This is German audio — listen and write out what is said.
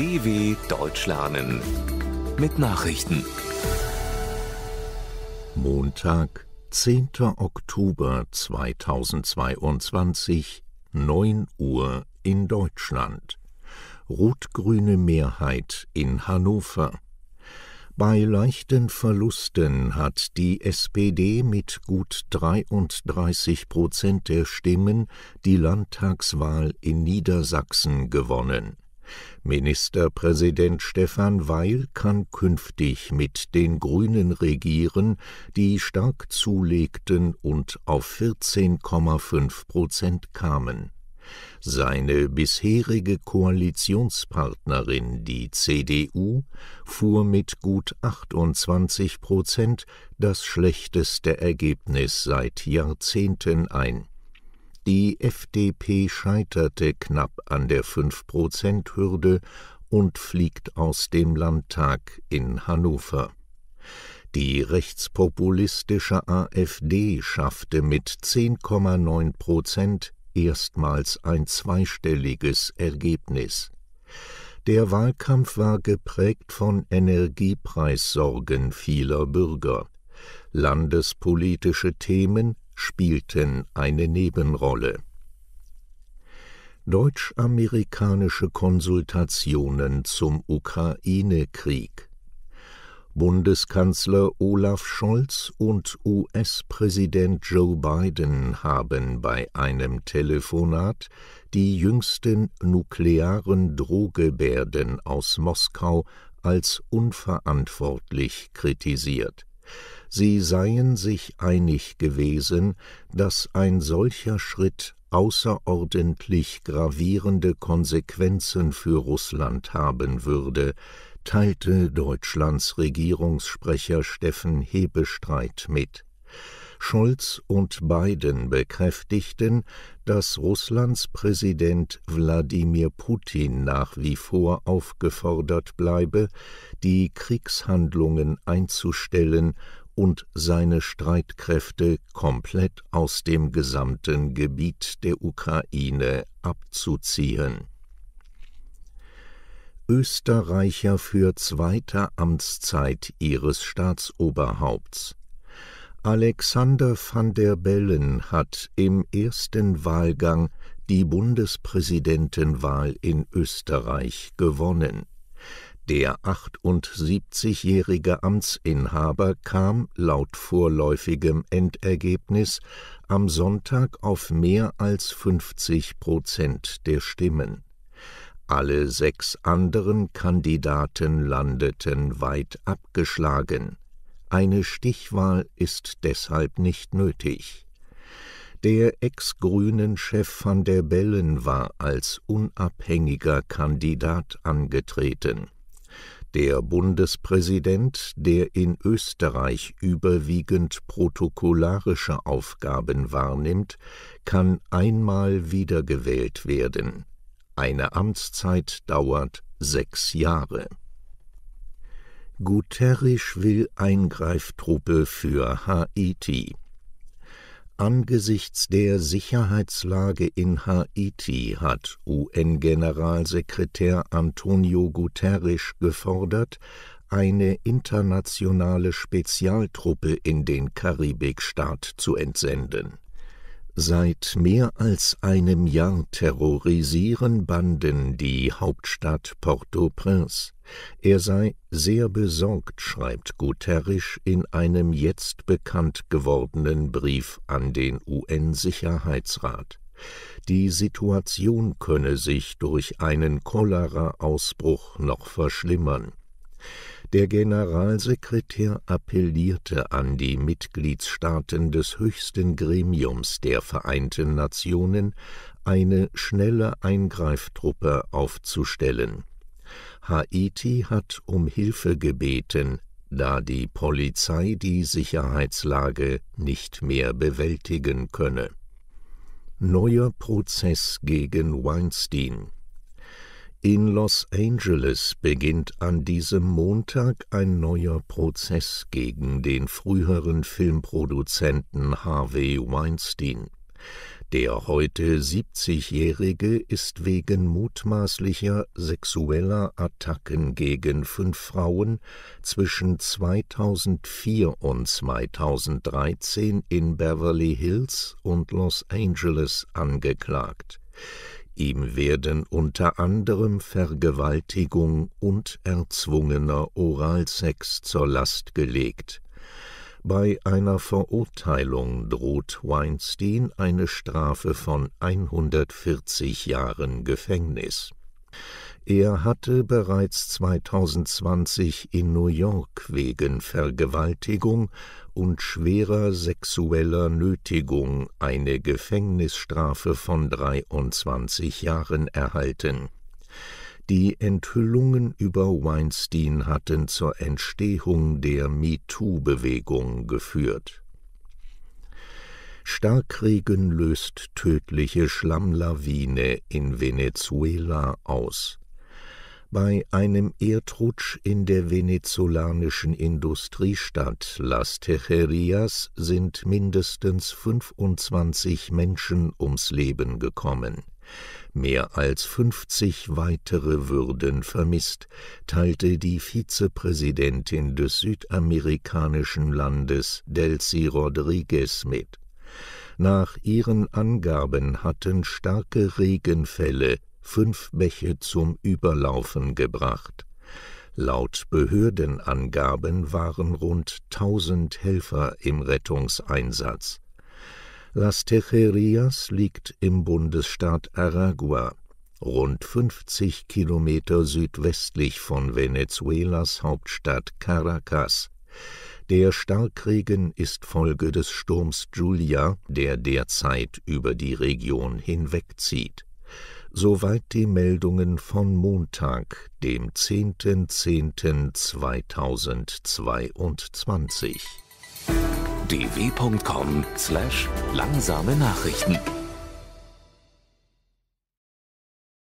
DW Deutsch lernen mit Nachrichten. Montag, 10. Oktober 2022, 9 Uhr in Deutschland. Rot-grüne Mehrheit in Hannover. Bei leichten Verlusten hat die SPD mit gut 33 Prozent der Stimmen die Landtagswahl in Niedersachsen gewonnen. Ministerpräsident Stefan Weil kann künftig mit den Grünen regieren, die stark zulegten und auf 14,5 Prozent kamen. Seine bisherige Koalitionspartnerin, die CDU, fuhr mit gut 28 Prozent das schlechteste Ergebnis seit Jahrzehnten ein die FDP scheiterte knapp an der 5-Prozent-Hürde und fliegt aus dem Landtag in Hannover. Die rechtspopulistische AfD schaffte mit 10,9 Prozent erstmals ein zweistelliges Ergebnis. Der Wahlkampf war geprägt von Energiepreissorgen vieler Bürger. Landespolitische Themen spielten eine Nebenrolle. Deutsch-amerikanische Konsultationen zum Ukraine-Krieg Bundeskanzler Olaf Scholz und US-Präsident Joe Biden haben bei einem Telefonat die jüngsten nuklearen Drohgebärden aus Moskau als unverantwortlich kritisiert sie seien sich einig gewesen, dass ein solcher Schritt außerordentlich gravierende Konsequenzen für Russland haben würde, teilte Deutschlands Regierungssprecher Steffen Hebestreit mit. Scholz und Biden bekräftigten, dass Russlands Präsident Wladimir Putin nach wie vor aufgefordert bleibe, die Kriegshandlungen einzustellen und seine Streitkräfte komplett aus dem gesamten Gebiet der Ukraine abzuziehen. Österreicher für zweite Amtszeit ihres Staatsoberhaupts Alexander van der Bellen hat im ersten Wahlgang die Bundespräsidentenwahl in Österreich gewonnen. Der 78-jährige Amtsinhaber kam laut vorläufigem Endergebnis am Sonntag auf mehr als 50 Prozent der Stimmen. Alle sechs anderen Kandidaten landeten weit abgeschlagen. Eine Stichwahl ist deshalb nicht nötig. Der Ex-Grünen-Chef van der Bellen war als unabhängiger Kandidat angetreten. Der Bundespräsident, der in Österreich überwiegend protokollarische Aufgaben wahrnimmt, kann einmal wiedergewählt werden. Eine Amtszeit dauert sechs Jahre Guterres will Eingreiftruppe für Haiti. Angesichts der Sicherheitslage in Haiti hat UN-Generalsekretär Antonio Guterres gefordert, eine internationale Spezialtruppe in den Karibikstaat zu entsenden Seit mehr als einem Jahr terrorisieren Banden die Hauptstadt Port-au-Prince. Er sei sehr besorgt, schreibt Guterres in einem jetzt bekannt gewordenen Brief an den UN-Sicherheitsrat. Die Situation könne sich durch einen Choleraausbruch noch verschlimmern. Der Generalsekretär appellierte an die Mitgliedstaaten des höchsten Gremiums der Vereinten Nationen, eine schnelle Eingreiftruppe aufzustellen. Haiti hat um Hilfe gebeten, da die Polizei die Sicherheitslage nicht mehr bewältigen könne. Neuer Prozess gegen Weinstein in Los Angeles beginnt an diesem Montag ein neuer Prozess gegen den früheren Filmproduzenten Harvey Weinstein. Der heute 70-Jährige ist wegen mutmaßlicher sexueller Attacken gegen fünf Frauen zwischen 2004 und 2013 in Beverly Hills und Los Angeles angeklagt. Ihm werden unter anderem Vergewaltigung und erzwungener Oralsex zur Last gelegt. Bei einer Verurteilung droht Weinstein eine Strafe von 140 Jahren Gefängnis. Er hatte bereits 2020 in New York wegen Vergewaltigung und schwerer sexueller Nötigung eine Gefängnisstrafe von 23 Jahren erhalten. Die Enthüllungen über Weinstein hatten zur Entstehung der MeToo-Bewegung geführt. Starkregen löst tödliche Schlammlawine in Venezuela aus bei einem Erdrutsch in der venezolanischen Industriestadt Las Tejerias sind mindestens 25 Menschen ums Leben gekommen. Mehr als 50 weitere würden vermisst, teilte die Vizepräsidentin des südamerikanischen Landes Delcy Rodriguez mit. Nach ihren Angaben hatten starke Regenfälle fünf Bäche zum Überlaufen gebracht. Laut Behördenangaben waren rund 1000 Helfer im Rettungseinsatz. Las Tejerias liegt im Bundesstaat Aragua, rund 50 Kilometer südwestlich von Venezuelas Hauptstadt Caracas. Der Starkregen ist Folge des Sturms Julia, der derzeit über die Region hinwegzieht soweit die Meldungen von Montag, dem 10.10.2022. dw.com/langsame Nachrichten